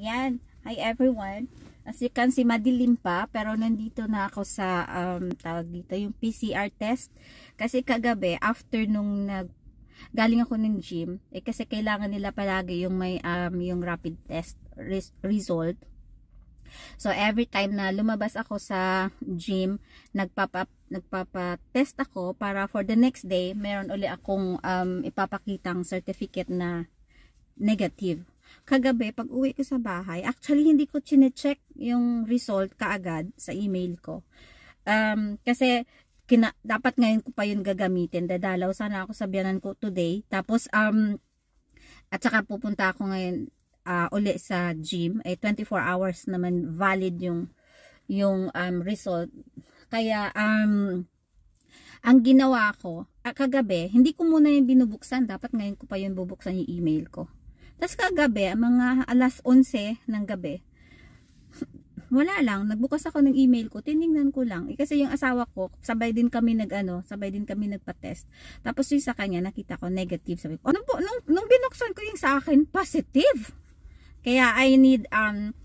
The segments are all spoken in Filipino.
Yan. Hi everyone. As you can see, madilim pa. Pero nandito na ako sa, um, tawag dito, yung PCR test. Kasi kagabi, after nung nag, galing ako ng gym, eh kasi kailangan nila palagi yung may, um, yung rapid test result. So, every time na lumabas ako sa gym, nagpapa, nagpapa-test ako para for the next day, meron uli akong um, ipapakitang certificate na negative kagabi, pag uwi ko sa bahay, actually hindi ko chine-check yung result kaagad sa email ko. Um, kasi kina, dapat ngayon ko pa yun gagamitin. Dadalaw sana ako sa biyanan ko today. Tapos, um, at saka pupunta ako ngayon uh, uli sa gym. Eh, 24 hours naman valid yung yung um, result. Kaya, um, ang ginawa ko, ah, kagabi, hindi ko muna yung binubuksan. Dapat ngayon ko pa yun bubuksan yung email ko. Tapos kagabi, mga alas 11 ng gabi, wala lang, nagbukas ako ng email ko, tiningnan ko lang. Eh, kasi yung asawa ko, sabay din kami nag ano, sabay din kami nagpa-test. Tapos yung sa kanya, nakita ko negative. Sabi ko, nung, ano nung, nung binuksan ko yung sa akin, positive. Kaya I need, um,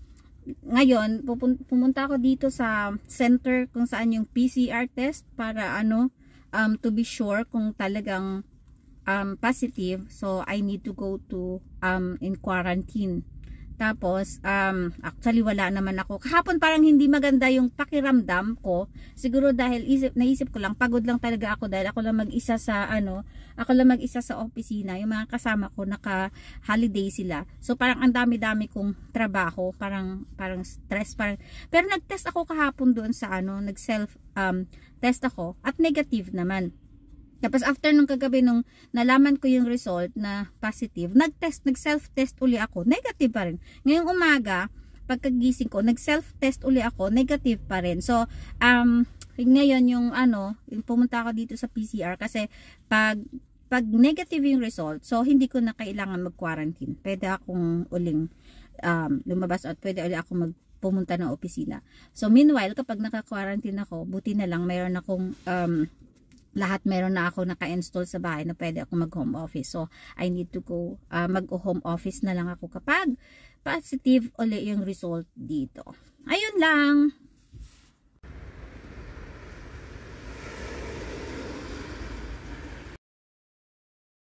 ngayon, pupun pumunta ako dito sa center kung saan yung PCR test para ano, um, to be sure kung talagang um, positive, so I need to go to um, in quarantine. Tapos, um, actually wala naman ako. Kahapon parang hindi maganda yung pakiramdam ko. Siguro dahil isip, naisip ko lang, pagod lang talaga ako dahil ako lang mag-isa sa, ano, ako lang mag-isa sa opisina. Yung mga kasama ko, naka-holiday sila. So, parang ang dami-dami kong trabaho. Parang, parang stress. Parang, pero nagtest ako kahapon doon sa, ano, nag-self, um, test ako. At negative naman. Tapos after nung kagabi nung nalaman ko yung result na positive, nag-test, nag-self-test uli ako, negative pa rin. Ngayong umaga, pagkagising ko, nag-self-test uli ako, negative pa rin. So, um, ngayon yung ano, yung pumunta ako dito sa PCR kasi pag pag negative yung result, so hindi ko na kailangan mag-quarantine. Pwede akong uling um, lumabas at pwede uli ako mag pumunta ng opisina. So meanwhile, kapag naka-quarantine ako, buti na lang mayroon akong um, lahat meron na ako naka-install sa bahay na pwede ako mag-home office. So, I need to go, uh, mag-home office na lang ako kapag positive ulit yung result dito. Ayun lang.